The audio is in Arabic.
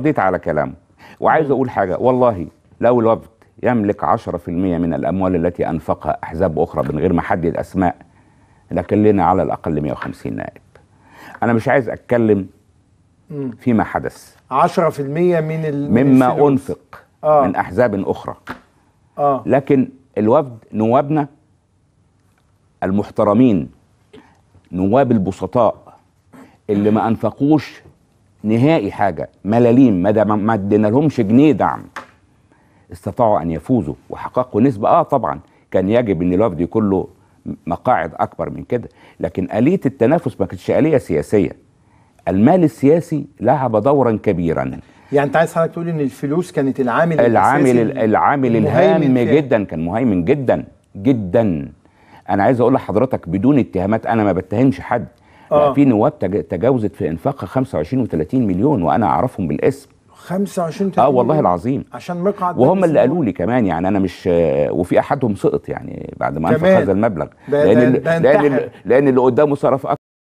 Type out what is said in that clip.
رديت على كلامه وعايز اقول حاجه والله لو الوفد يملك 10% من الاموال التي انفقها احزاب اخرى من غير ما احدد اسماء لكن لنا على الاقل 150 نائب انا مش عايز اتكلم فيما حدث 10% من مما انفق آه. من احزاب اخرى آه. لكن الوفد نوابنا المحترمين نواب البسطاء اللي ما انفقوش نهائي حاجة ملاليم ما ادينا لهمش جنيه دعم استطاعوا أن يفوزوا وحققوا نسبة آه طبعا كان يجب أن الوفد يكون له مقاعد أكبر من كده لكن آلية التنافس ما كانتش آلية سياسية المال السياسي لعب دورا كبيرا يعني انت عايز حضرتك تقول ان الفلوس كانت العامل العامل العامل الهام جدا كان مهيمن جدا جدا انا عايز اقول لحضرتك بدون اتهامات انا ما بتهمش حد آه. يعني في نواب تجاوزت في انفاقها 25 و30 مليون وانا اعرفهم بالاسم 25 اه والله العظيم عشان مقعد وهم اللي قالوا لي كمان يعني انا مش آه، وفي احدهم سقط يعني بعد ما انفق هذا المبلغ ده لان ده لان, ده لأن, لأن اللي قدامه صرف